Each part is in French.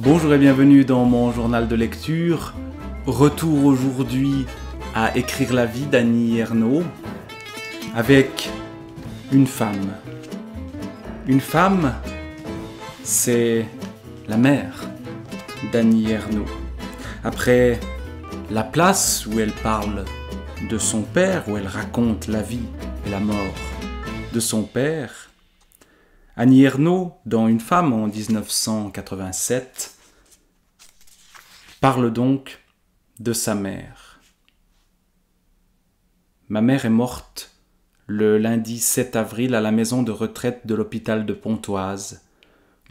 Bonjour et bienvenue dans mon journal de lecture. Retour aujourd'hui à Écrire la vie d'Annie Ernaux avec une femme. Une femme, c'est la mère d'Annie Ernaux. Après la place où elle parle de son père, où elle raconte la vie et la mort de son père, Annie Ernaux, dans Une femme en 1987, parle donc de sa mère. Ma mère est morte le lundi 7 avril à la maison de retraite de l'hôpital de Pontoise,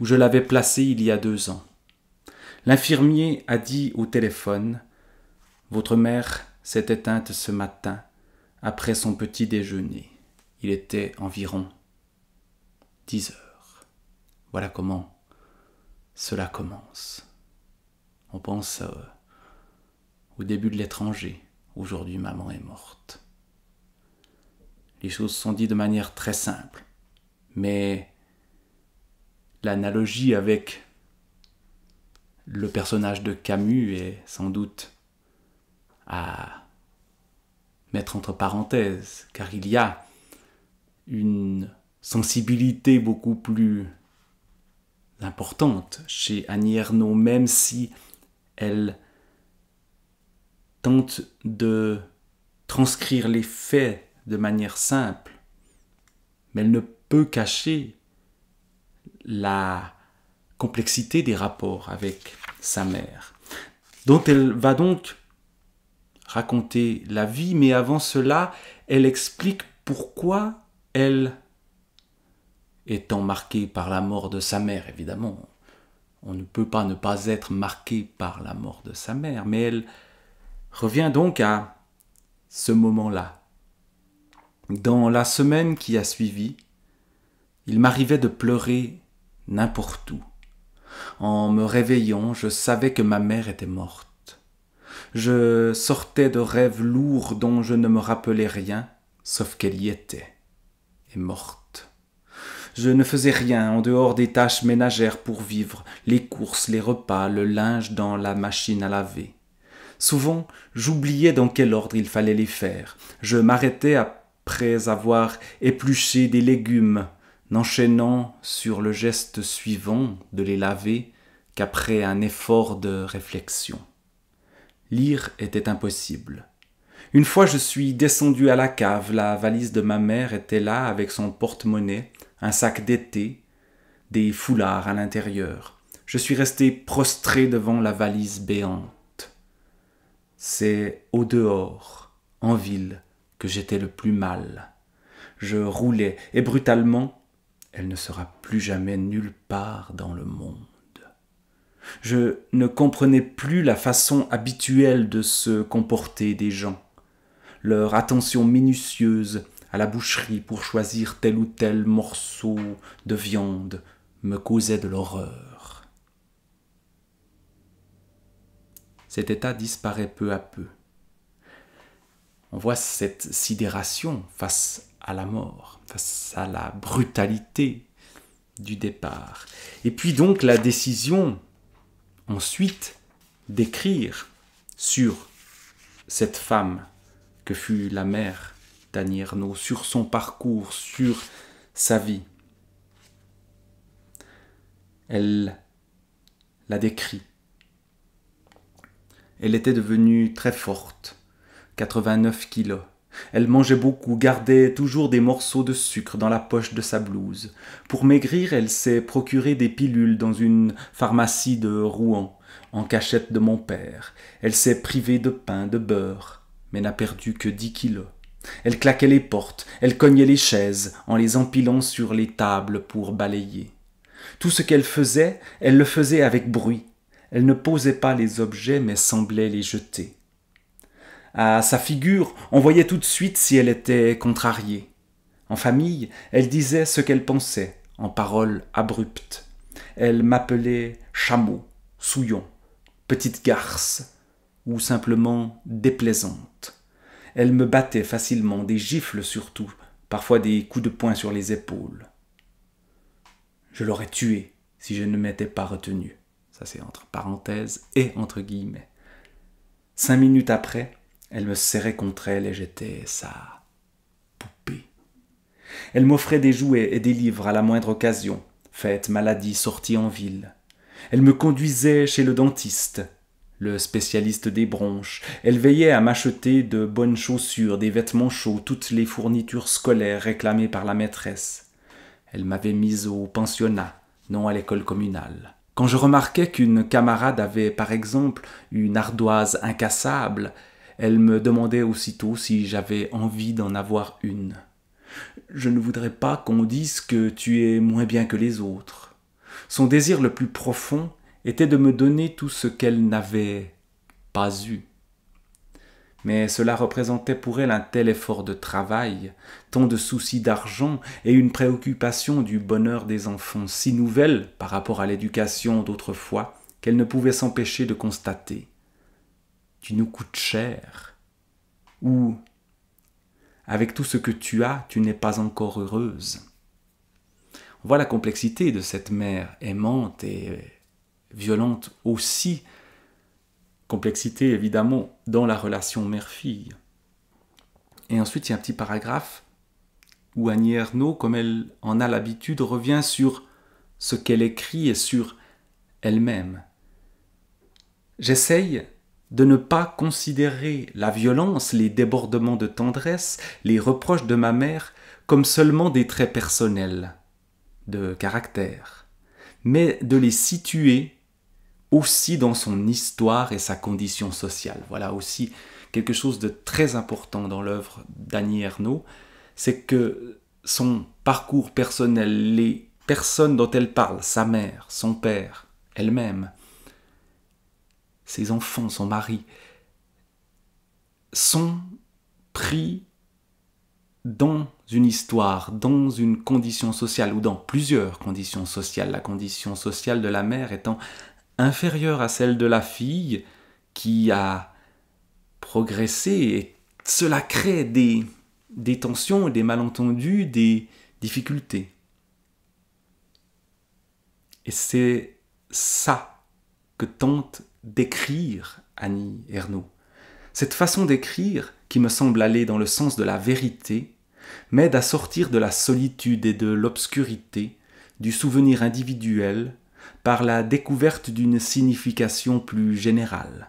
où je l'avais placée il y a deux ans. L'infirmier a dit au téléphone Votre mère s'est éteinte ce matin après son petit déjeuner. Il était environ 10 heures. Voilà comment cela commence. On pense euh, au début de l'étranger. Aujourd'hui, maman est morte. Les choses sont dites de manière très simple, mais l'analogie avec le personnage de Camus est sans doute à mettre entre parenthèses, car il y a une sensibilité beaucoup plus importante chez Annie Ernaux, même si elle tente de transcrire les faits de manière simple, mais elle ne peut cacher la complexité des rapports avec sa mère, dont elle va donc raconter la vie, mais avant cela, elle explique pourquoi elle étant marqué par la mort de sa mère, évidemment, on ne peut pas ne pas être marqué par la mort de sa mère, mais elle revient donc à ce moment-là. Dans la semaine qui a suivi, il m'arrivait de pleurer n'importe où. En me réveillant, je savais que ma mère était morte. Je sortais de rêves lourds dont je ne me rappelais rien, sauf qu'elle y était, et morte. Je ne faisais rien en dehors des tâches ménagères pour vivre, les courses, les repas, le linge dans la machine à laver. Souvent, j'oubliais dans quel ordre il fallait les faire. Je m'arrêtais après avoir épluché des légumes, n'enchaînant sur le geste suivant de les laver qu'après un effort de réflexion. Lire était impossible. Une fois, je suis descendu à la cave. La valise de ma mère était là avec son porte-monnaie, un sac d'été, des foulards à l'intérieur. Je suis resté prostré devant la valise béante. C'est au dehors, en ville, que j'étais le plus mal. Je roulais, et brutalement, elle ne sera plus jamais nulle part dans le monde. Je ne comprenais plus la façon habituelle de se comporter des gens leur attention minutieuse à la boucherie pour choisir tel ou tel morceau de viande me causait de l'horreur. Cet état disparaît peu à peu. On voit cette sidération face à la mort, face à la brutalité du départ. Et puis donc la décision ensuite d'écrire sur cette femme que fut la mère d'Annie sur son parcours, sur sa vie. Elle la décrit. Elle était devenue très forte, 89 kilos. Elle mangeait beaucoup, gardait toujours des morceaux de sucre dans la poche de sa blouse. Pour maigrir, elle s'est procuré des pilules dans une pharmacie de Rouen, en cachette de mon père. Elle s'est privée de pain, de beurre mais n'a perdu que dix kilos. Elle claquait les portes, elle cognait les chaises en les empilant sur les tables pour balayer. Tout ce qu'elle faisait, elle le faisait avec bruit. Elle ne posait pas les objets, mais semblait les jeter. À sa figure, on voyait tout de suite si elle était contrariée. En famille, elle disait ce qu'elle pensait, en paroles abruptes. Elle m'appelait chameau, souillon, petite garce, ou simplement déplaisante. Elle me battait facilement, des gifles surtout, parfois des coups de poing sur les épaules. Je l'aurais tuée si je ne m'étais pas retenu. Ça c'est entre parenthèses et entre guillemets. Cinq minutes après, elle me serrait contre elle et j'étais sa poupée. Elle m'offrait des jouets et des livres à la moindre occasion, Fête, maladie, sortie en ville. Elle me conduisait chez le dentiste, le spécialiste des bronches. Elle veillait à m'acheter de bonnes chaussures, des vêtements chauds, toutes les fournitures scolaires réclamées par la maîtresse. Elle m'avait mise au pensionnat, non à l'école communale. Quand je remarquais qu'une camarade avait, par exemple, une ardoise incassable, elle me demandait aussitôt si j'avais envie d'en avoir une. Je ne voudrais pas qu'on dise que tu es moins bien que les autres. Son désir le plus profond était de me donner tout ce qu'elle n'avait pas eu. Mais cela représentait pour elle un tel effort de travail, tant de soucis d'argent et une préoccupation du bonheur des enfants si nouvelle par rapport à l'éducation d'autrefois qu'elle ne pouvait s'empêcher de constater. Tu nous coûtes cher. Ou avec tout ce que tu as, tu n'es pas encore heureuse. On voit la complexité de cette mère aimante et violente aussi. Complexité évidemment dans la relation mère-fille. Et ensuite, il y a un petit paragraphe où Annie Ernaux, comme elle en a l'habitude, revient sur ce qu'elle écrit et sur elle-même. J'essaye de ne pas considérer la violence, les débordements de tendresse, les reproches de ma mère comme seulement des traits personnels, de caractère, mais de les situer aussi dans son histoire et sa condition sociale. Voilà aussi quelque chose de très important dans l'œuvre d'Annie Ernaux, c'est que son parcours personnel, les personnes dont elle parle, sa mère, son père, elle-même, ses enfants, son mari, sont pris dans une histoire, dans une condition sociale ou dans plusieurs conditions sociales. La condition sociale de la mère étant inférieure à celle de la fille qui a progressé et cela crée des, tensions, des malentendus, des difficultés. Et c'est ça que tente d'écrire Annie Ernaux. Cette façon d'écrire, qui me semble aller dans le sens de la vérité, m'aide à sortir de la solitude et de l'obscurité, du souvenir individuel, par la découverte d'une signification plus générale.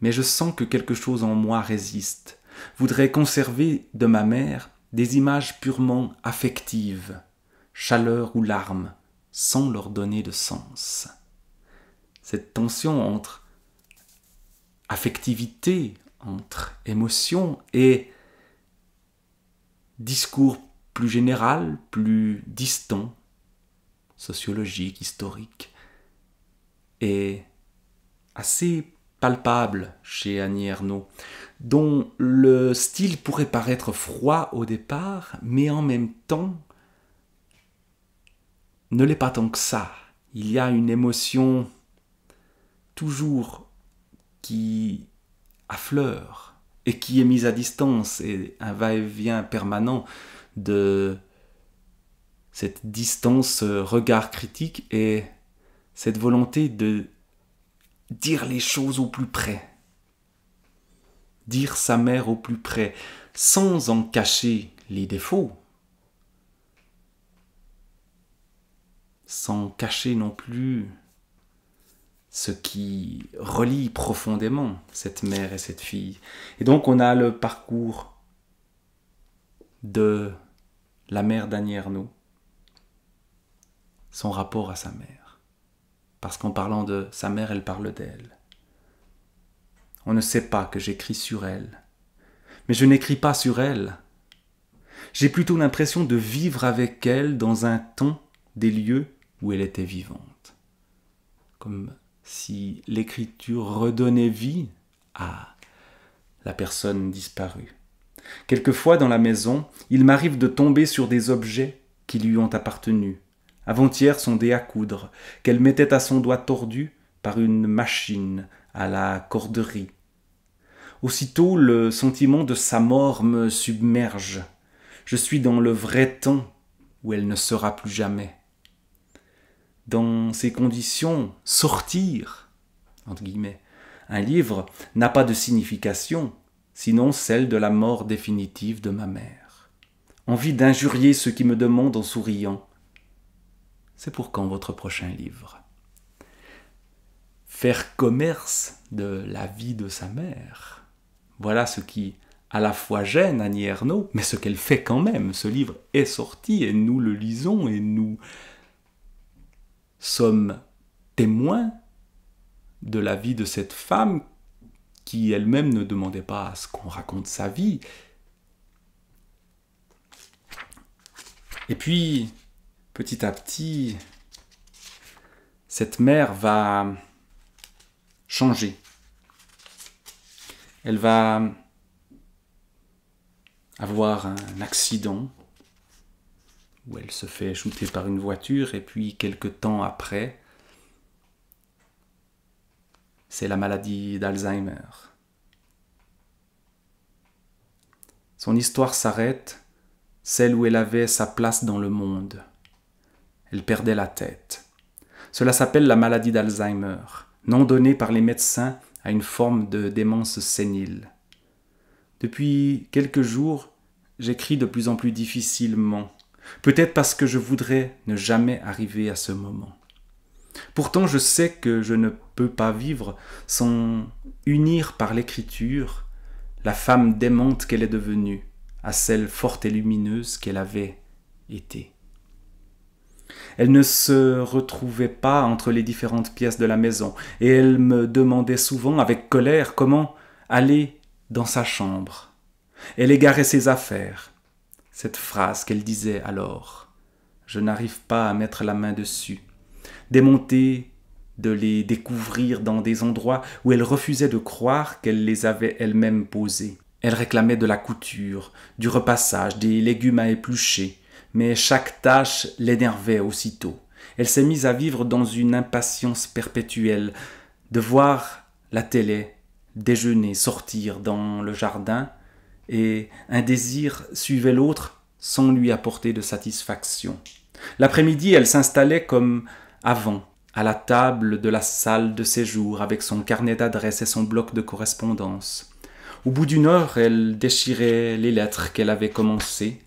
Mais je sens que quelque chose en moi résiste, voudrait conserver de ma mère des images purement affectives, chaleur ou larmes, sans leur donner de sens. Cette tension entre affectivité, entre émotion et discours plus général, plus distant, sociologique, historique, est assez palpable chez Annie Ernaux, dont le style pourrait paraître froid au départ, mais en même temps ne l'est pas tant que ça. Il y a une émotion toujours qui affleure et qui est mise à distance et un va-et-vient permanent de cette distance euh, regard critique et cette volonté de dire les choses au plus près, dire sa mère au plus près, sans en cacher les défauts, sans cacher non plus ce qui relie profondément cette mère et cette fille. Et donc on a le parcours de la mère d'Annie Arnaud, son rapport à sa mère. Parce qu'en parlant de sa mère, elle parle d'elle. On ne sait pas que j'écris sur elle. Mais je n'écris pas sur elle. J'ai plutôt l'impression de vivre avec elle dans un temps des lieux où elle était vivante. Comme si l'écriture redonnait vie à la personne disparue. Quelquefois dans la maison, il m'arrive de tomber sur des objets qui lui ont appartenu, avant-hier son dé à coudre, qu'elle mettait à son doigt tordu par une machine à la corderie. Aussitôt le sentiment de sa mort me submerge. Je suis dans le vrai temps où elle ne sera plus jamais. Dans ces conditions, sortir, entre guillemets, un livre n'a pas de signification, sinon celle de la mort définitive de ma mère. Envie d'injurier ceux qui me demandent en souriant c'est pour quand votre prochain livre Faire commerce de la vie de sa mère. Voilà ce qui à la fois gêne Annie Ernaux, mais ce qu'elle fait quand même. Ce livre est sorti et nous le lisons et nous sommes témoins de la vie de cette femme qui elle-même ne demandait pas à ce qu'on raconte sa vie. Et puis, petit à petit, cette mère va changer. Elle va avoir un accident où elle se fait shooter par une voiture et puis quelque temps après, c'est la maladie d'Alzheimer. Son histoire s'arrête, celle où elle avait sa place dans le monde. Elle perdait la tête. Cela s'appelle la maladie d'Alzheimer, nom donné par les médecins à une forme de démence sénile. Depuis quelques jours, j'écris de plus en plus difficilement, peut-être parce que je voudrais ne jamais arriver à ce moment. Pourtant, je sais que je ne peux pas vivre sans unir par l'écriture la femme démente qu'elle est devenue à celle forte et lumineuse qu'elle avait été. Elle ne se retrouvait pas entre les différentes pièces de la maison, et elle me demandait souvent avec colère comment aller dans sa chambre. Elle égarait ses affaires. Cette phrase qu'elle disait alors. Je n'arrive pas à mettre la main dessus. Démonter, de les découvrir dans des endroits où elle refusait de croire qu'elle les avait elle-même posées. Elle réclamait de la couture, du repassage, des légumes à éplucher mais chaque tâche l'énervait aussitôt. Elle s'est mise à vivre dans une impatience perpétuelle de voir la télé, déjeuner, sortir dans le jardin, et un désir suivait l'autre sans lui apporter de satisfaction. L'après-midi, elle s'installait comme avant, à la table de la salle de séjour avec son carnet d'adresses et son bloc de correspondance. Au bout d'une heure, elle déchirait les lettres qu'elle avait commencées,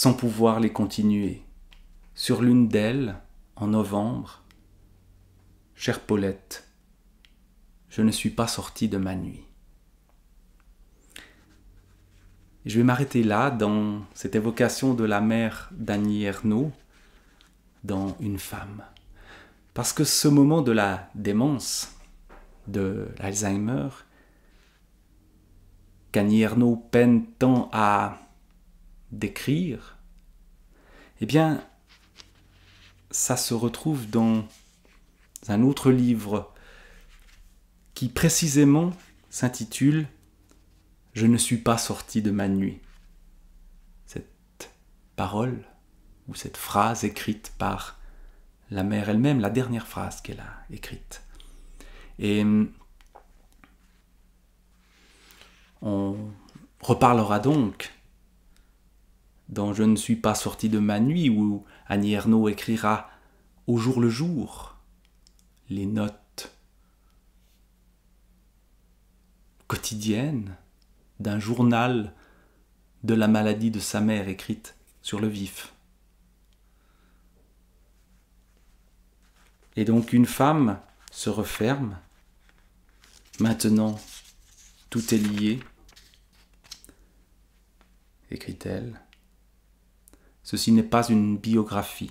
sans pouvoir les continuer. Sur l'une d'elles, en novembre, Chère Paulette, je ne suis pas sortie de ma nuit. Je vais m'arrêter là dans cette évocation de la mère d'Annie Ernaud dans Une femme. Parce que ce moment de la démence, de l'Alzheimer, qu'Annie Ernaud peine tant à d'écrire, eh bien, ça se retrouve dans un autre livre qui précisément s'intitule Je ne suis pas sorti de ma nuit. Cette parole ou cette phrase écrite par la mère elle-même, la dernière phrase qu'elle a écrite. Et hum, on reparlera donc dans Je ne suis pas sorti de ma nuit où Annie Ernaux écrira au jour le jour les notes quotidiennes d'un journal de la maladie de sa mère écrite sur le vif. Et donc une femme se referme. Maintenant, tout est lié, écrit-elle. Ceci n'est pas une biographie,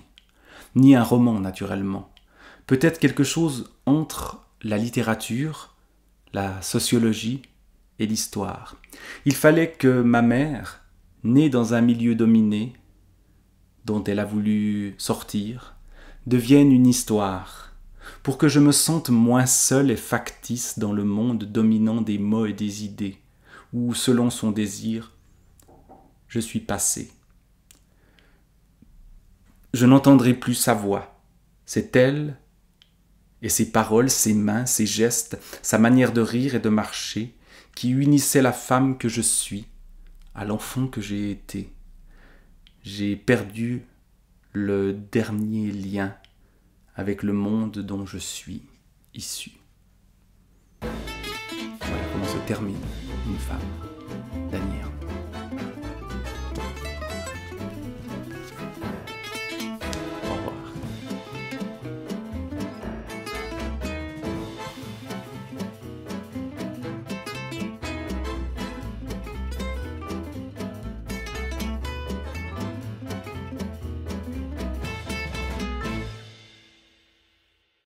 ni un roman naturellement. Peut-être quelque chose entre la littérature, la sociologie et l'histoire. Il fallait que ma mère, née dans un milieu dominé, dont elle a voulu sortir, devienne une histoire, pour que je me sente moins seul et factice dans le monde dominant des mots et des idées, où, selon son désir, je suis passé. Je n'entendrai plus sa voix. C'est elle et ses paroles, ses mains, ses gestes, sa manière de rire et de marcher qui unissaient la femme que je suis à l'enfant que j'ai été. J'ai perdu le dernier lien avec le monde dont je suis issu. Voilà comment se termine une femme.